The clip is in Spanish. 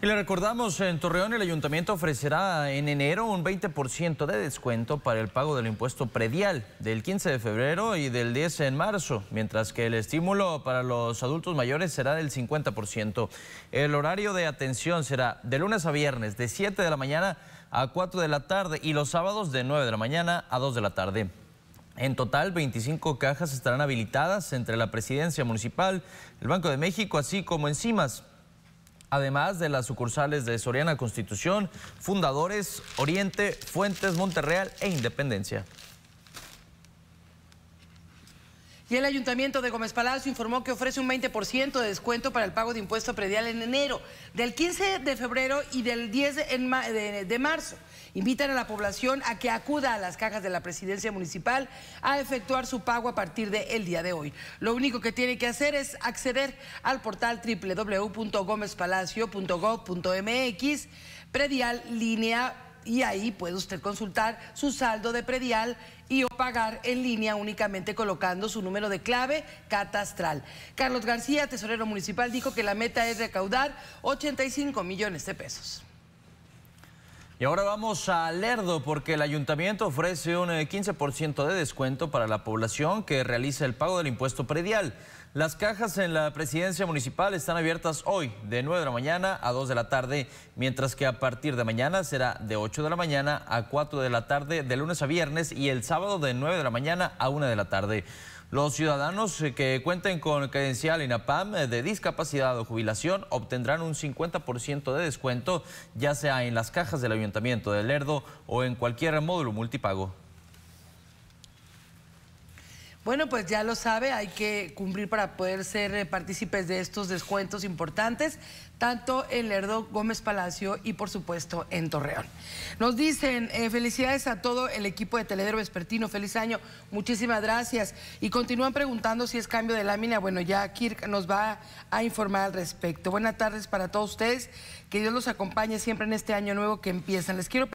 Y le recordamos, en Torreón el ayuntamiento ofrecerá en enero un 20% de descuento para el pago del impuesto predial del 15 de febrero y del 10 en marzo, mientras que el estímulo para los adultos mayores será del 50%. El horario de atención será de lunes a viernes, de 7 de la mañana a 4 de la tarde y los sábados de 9 de la mañana a 2 de la tarde. En total, 25 cajas estarán habilitadas entre la Presidencia Municipal, el Banco de México, así como encimas además de las sucursales de Soriana Constitución, Fundadores, Oriente, Fuentes, Monterreal e Independencia. Y el Ayuntamiento de Gómez Palacio informó que ofrece un 20% de descuento para el pago de impuesto predial en enero, del 15 de febrero y del 10 de marzo. Invitan a la población a que acuda a las cajas de la presidencia municipal a efectuar su pago a partir del día de hoy. Lo único que tiene que hacer es acceder al portal www.gómezpalacio.gov.mx predial línea y ahí puede usted consultar su saldo de predial y o pagar en línea únicamente colocando su número de clave catastral. Carlos García, tesorero municipal, dijo que la meta es recaudar 85 millones de pesos. Y ahora vamos a Lerdo porque el ayuntamiento ofrece un 15% eh, de descuento para la población que realiza el pago del impuesto predial. Las cajas en la presidencia municipal están abiertas hoy de 9 de la mañana a 2 de la tarde, mientras que a partir de mañana será de 8 de la mañana a 4 de la tarde de lunes a viernes y el sábado de 9 de la mañana a 1 de la tarde. Los ciudadanos eh, que cuenten con credencial INAPAM eh, de discapacidad o jubilación obtendrán un 50% de descuento, ya sea en las cajas del Ayuntamiento de Lerdo o en cualquier módulo multipago. Bueno, pues ya lo sabe, hay que cumplir para poder ser eh, partícipes de estos descuentos importantes, tanto en Lerdo, Gómez Palacio y por supuesto en Torreón. Nos dicen eh, felicidades a todo el equipo de Teledero Vespertino, feliz año, muchísimas gracias. Y continúan preguntando si es cambio de lámina, bueno, ya Kirk nos va a informar al respecto. Buenas tardes para todos ustedes, que Dios los acompañe siempre en este año nuevo que empiezan. Les quiero